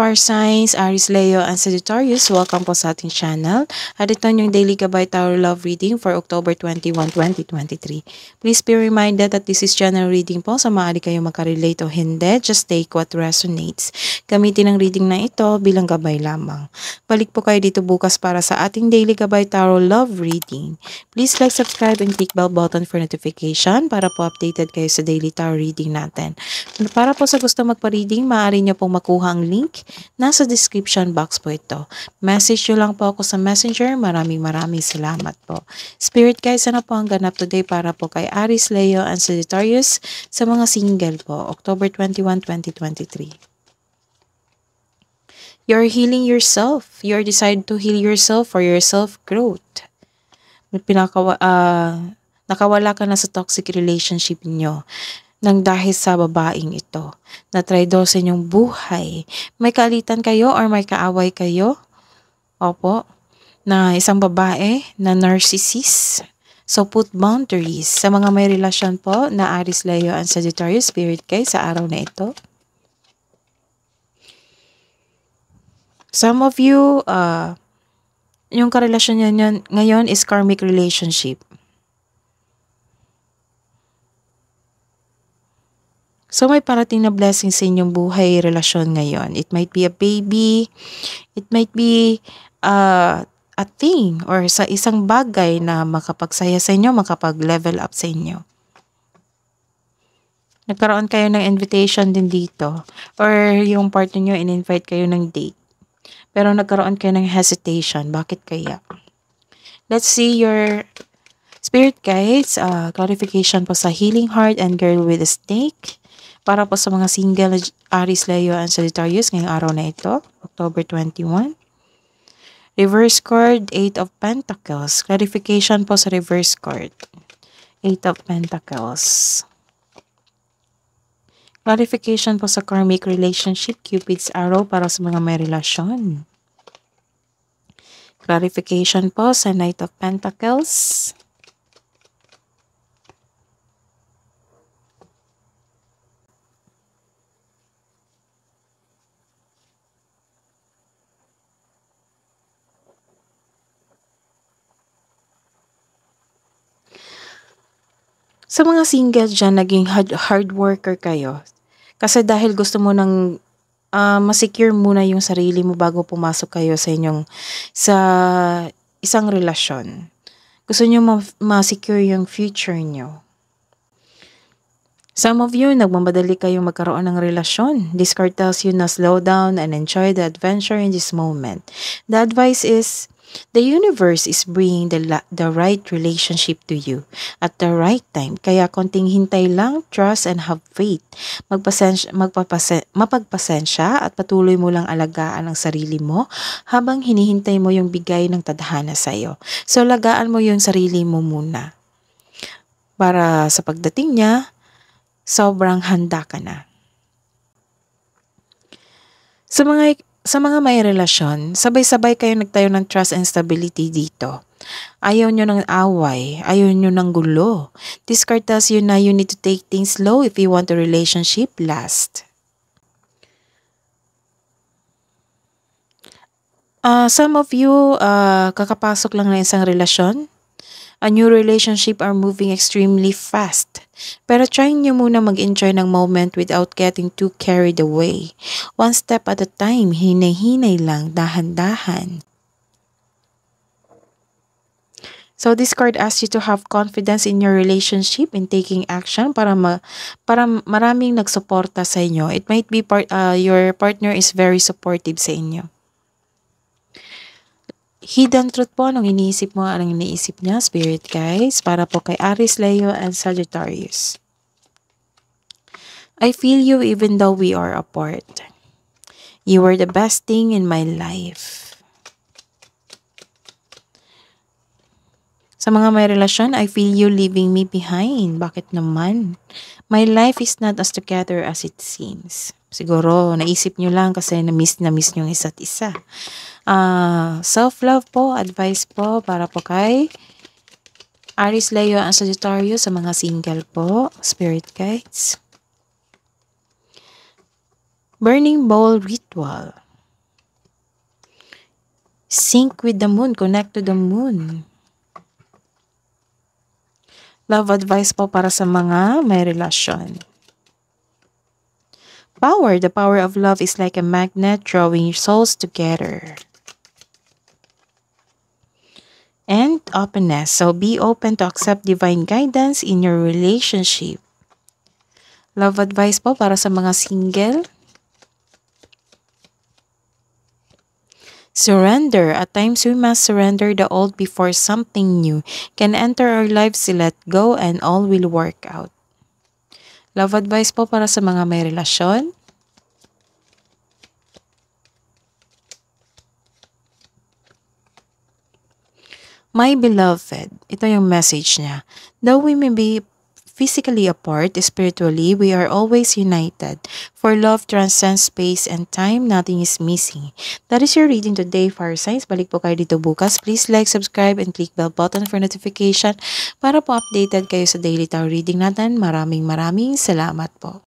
Fire Signs, Aries, Leo, and Sagittarius, welcome po sa ating channel. At ito yung Daily Gabay Tarot Love Reading for October 21, 2023. Please be reminded that this is general reading po. Sa maaari kayo makarelate o hindi, just take what resonates. Gamitin ang reading na ito bilang gabay lamang. Balik po kayo dito bukas para sa ating Daily Gabay Tarot Love Reading. Please like, subscribe, and click bell button for notification para po updated kayo sa Daily Tarot Reading natin. Para po sa gusto magpa-reading, maaari nyo pong makuha ang link Nasa description box po ito. Message nyo lang po ako sa messenger. Maraming maraming salamat po. Spirit guys, ano po ang ganap today para po kay Aris, Leo, and Sagittarius sa mga single po. October 21, 2023. You're healing yourself. You're decide to heal yourself for your self-growth. Pinakawa, uh, nakawala ka na sa toxic relationship niyo nang dahil sa babaeng ito. Natraydor sa inyong buhay. May kalitan kayo or may kaaway kayo? Opo. Na isang babae na narcissist. So put boundaries. Sa mga may relasyon po na Aris Leo and Sagittarius Spirit kay sa araw na ito. Some of you, uh, yung karelasyon nyo ngayon is karmic relationship. So may parating na blessing sa inyong buhay, relasyon ngayon. It might be a baby, it might be uh, a thing or sa isang bagay na makapagsaya sa inyo, makapag-level up sa inyo. Nagkaroon kayo ng invitation din dito or yung partner nyo in-invite kayo ng date. Pero nagkaroon kayo ng hesitation. Bakit kaya? Let's see your spirit guides. Uh, clarification po sa healing heart and girl with a snake para po sa mga single Aries, Leo, and Sagittarius ngayong araw na ito, October 21. Reverse card, 8 of Pentacles. Clarification po sa reverse card. 8 of Pentacles. Clarification po sa karmic relationship, Cupid's arrow para sa mga may relasyon. Clarification po sa Knight of Pentacles. Sa mga single dyan, naging hard, hard worker kayo. Kasi dahil gusto mo nang uh, masecure muna yung sarili mo bago pumasok kayo sa inyong sa isang relasyon. Gusto niyo ma- ma-secure yung future niyo. Some of you, nagmamadali kayong magkaroon ng relasyon. This card tells you na slow down and enjoy the adventure in this moment. The advice is, The universe is bringing the, the right relationship to you at the right time. Kaya konting hintay lang, trust and have faith. Magpasensya, magpapasen, mapagpasensya at patuloy mo lang alagaan ang sarili mo habang hinihintay mo yung bigay ng tadhana sa iyo. So lagaan mo yung sarili mo muna. Para sa pagdating niya, sobrang handa ka na. Sa mga sa mga may relasyon, sabay-sabay kayo nagtayo ng trust and stability dito. Ayaw nyo ng away, ayaw nyo ng gulo. This card tells you na you need to take things slow if you want a relationship last. Uh, some of you, uh, kakapasok lang na isang relasyon a new relationship are moving extremely fast. Pero try nyo muna mag-enjoy ng moment without getting too carried away. One step at a time, hinay-hinay lang, dahan-dahan. So this card asks you to have confidence in your relationship in taking action para ma para maraming nagsuporta sa inyo. It might be part uh, your partner is very supportive sa inyo hidden truth po, anong iniisip mo, anong iniisip niya, spirit guys, para po kay Aries, Leo, and Sagittarius. I feel you even though we are apart. You were the best thing in my life. Sa mga may relasyon, I feel you leaving me behind. Bakit naman? My life is not as together as it seems. Siguro, naisip nyo lang kasi na-miss na-miss nyo isa't isa. Uh, Self-love po, advice po para po kay Aris Leo ang Sagittarius sa mga single po, spirit guides. Burning bowl ritual. Sync with the moon, connect to the moon. Love advice po para sa mga may relasyon. Power. The power of love is like a magnet drawing souls together. And openness. So be open to accept divine guidance in your relationship. Love advice po para sa mga single. Surrender. At times we must surrender the old before something new can enter our lives let go and all will work out. Love advice po para sa mga may relasyon. My beloved, ito yung message niya. Though we may be physically apart, spiritually, we are always united. For love transcends space and time, nothing is missing. That is your reading today, Fire Signs. Balik po kayo dito bukas. Please like, subscribe, and click bell button for notification para po updated kayo sa daily tarot reading natin. Maraming maraming salamat po.